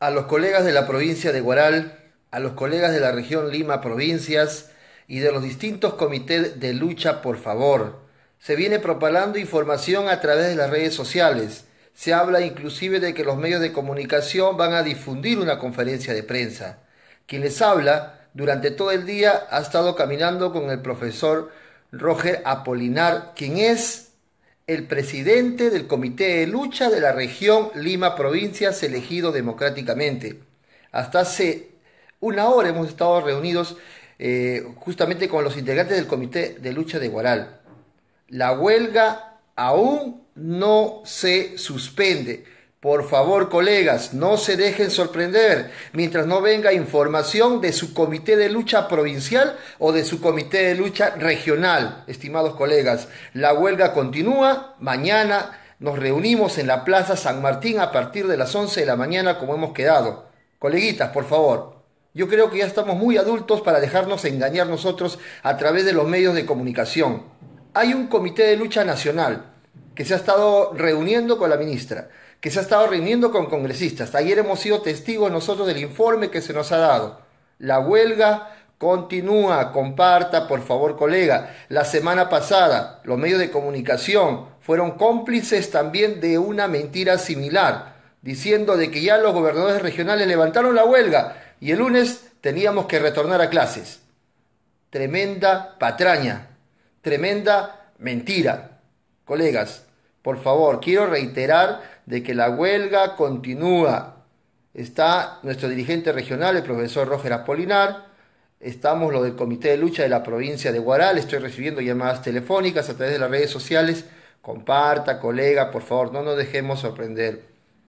a los colegas de la provincia de Guaral, a los colegas de la región Lima Provincias y de los distintos comités de lucha, por favor. Se viene propagando información a través de las redes sociales. Se habla inclusive de que los medios de comunicación van a difundir una conferencia de prensa. Quien les habla durante todo el día ha estado caminando con el profesor Roger Apolinar, quien es el presidente del Comité de Lucha de la región Lima Provincias, elegido democráticamente. Hasta hace una hora hemos estado reunidos eh, justamente con los integrantes del Comité de Lucha de Guaral. La huelga aún no se suspende por favor, colegas, no se dejen sorprender mientras no venga información de su comité de lucha provincial o de su comité de lucha regional, estimados colegas. La huelga continúa mañana. Nos reunimos en la Plaza San Martín a partir de las 11 de la mañana como hemos quedado. Coleguitas, por favor. Yo creo que ya estamos muy adultos para dejarnos engañar nosotros a través de los medios de comunicación. Hay un comité de lucha nacional que se ha estado reuniendo con la ministra que se ha estado rindiendo con congresistas. Ayer hemos sido testigos nosotros del informe que se nos ha dado. La huelga continúa, comparta, por favor, colega. La semana pasada, los medios de comunicación fueron cómplices también de una mentira similar, diciendo de que ya los gobernadores regionales levantaron la huelga y el lunes teníamos que retornar a clases. Tremenda patraña, tremenda mentira. Colegas, por favor, quiero reiterar de que la huelga continúa. Está nuestro dirigente regional, el profesor Roger Apolinar. Estamos los del Comité de Lucha de la provincia de Guaral. Estoy recibiendo llamadas telefónicas a través de las redes sociales. Comparta, colega, por favor, no nos dejemos sorprender.